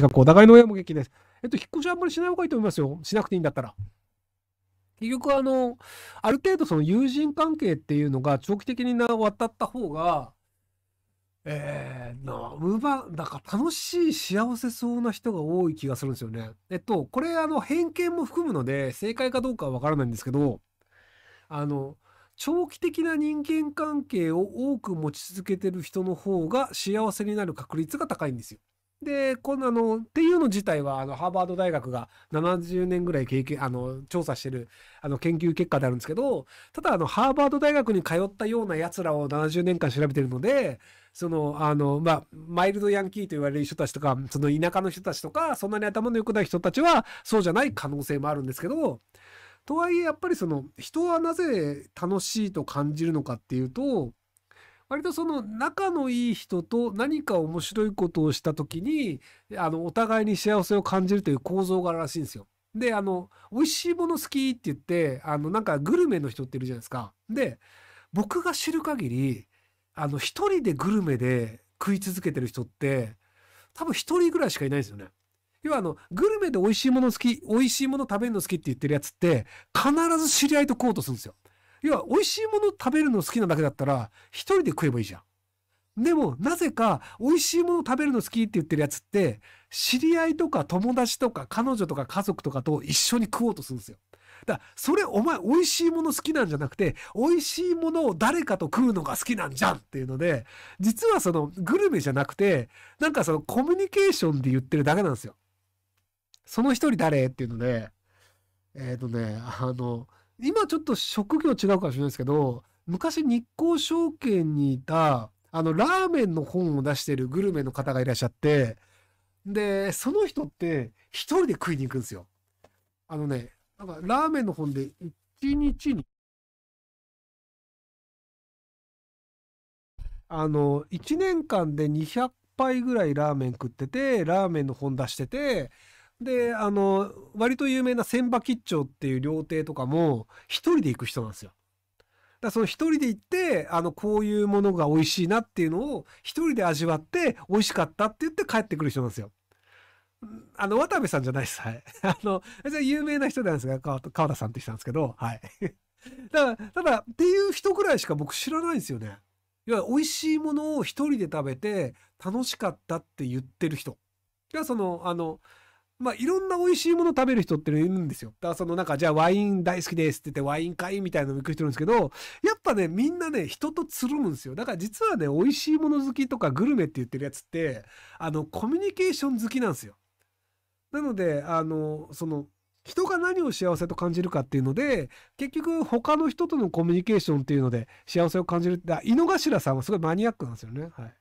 近くお互いの親も気です。えっと、引っ越しはあんまりしない方がいいと思いますよ。しなくていいんだったら。結局、あの、ある程度その友人関係っていうのが長期的に渡った方が、えー、な、ウーバー、なんか楽しい、幸せそうな人が多い気がするんですよね。えっと、これ、あの、偏見も含むので、正解かどうかはわからないんですけど、あの、長期的な人間関係を多く持ち続けてる人の方が幸せになる確率が高いんですよ。で、このあの、っていうの自体は、あの、ハーバード大学が70年ぐらい経験、あの、調査してる、あの、研究結果であるんですけど、ただ、あの、ハーバード大学に通ったような奴らを70年間調べてるので、その、あの、まあ、マイルドヤンキーと言われる人たちとか、その田舎の人たちとか、そんなに頭の良くない人たちは、そうじゃない可能性もあるんですけど、とはいえ、やっぱりその、人はなぜ楽しいと感じるのかっていうと、割とその仲のいい人と何か面白いことをした時に、あの、お互いに幸せを感じるという構造があるらしいんですよ。で、あの、美味しいもの好きって言って、あの、なんかグルメの人っているじゃないですか。で、僕が知る限り、あの、一人でグルメで食い続けてる人って、多分一人ぐらいしかいないんですよね。要はあの、グルメで美味しいもの好き、美味しいもの食べるの好きって言ってるやつって、必ず知り合いとコートするんですよ。要は美味しいもの食べるの好きなだけだったら、一人で食えばいいじゃん。でも、なぜか、美味しいもの食べるの好きって言ってるやつって、知り合いとか友達とか彼女とか家族とかと一緒に食おうとするんですよ。だから、それお前美味しいもの好きなんじゃなくて、美味しいものを誰かと食うのが好きなんじゃんっていうので、実はそのグルメじゃなくて、なんかそのコミュニケーションで言ってるだけなんですよ。その一人誰っていうので、えっ、ー、とね、あの、今ちょっと職業違うかもしれないですけど、昔日光証券にいた、あの、ラーメンの本を出してるグルメの方がいらっしゃって、で、その人って一人で食いに行くんですよ。あのね、なんかラーメンの本で1日に、あの、1年間で200杯ぐらいラーメン食ってて、ラーメンの本出してて、で、あの、割と有名な千葉吉兆っていう料亭とかも、一人で行く人なんですよ。だその一人で行って、あの、こういうものが美味しいなっていうのを、一人で味わって、美味しかったって言って帰ってくる人なんですよ。あの、渡部さんじゃないです。はい。あの、じゃ有名な人なんですが、川田さんって人なんですけど、はい。だから、ただ、っていう人ぐらいしか僕知らないんですよね。いや、美味しいものを一人で食べて、楽しかったって言ってる人。が、その、あの、まあ、いろんな美味しいもの食べる人っているんですよ。だからそのなんか、じゃあワイン大好きですって言ってワイン会みたいなの行く人いるんですけど、やっぱね、みんなね、人とつるむんですよ。だから実はね、美味しいもの好きとかグルメって言ってるやつって、あの、コミュニケーション好きなんですよ。なので、あの、その、人が何を幸せと感じるかっていうので、結局他の人とのコミュニケーションっていうので幸せを感じる。だ井の頭さんはすごいマニアックなんですよね。はい。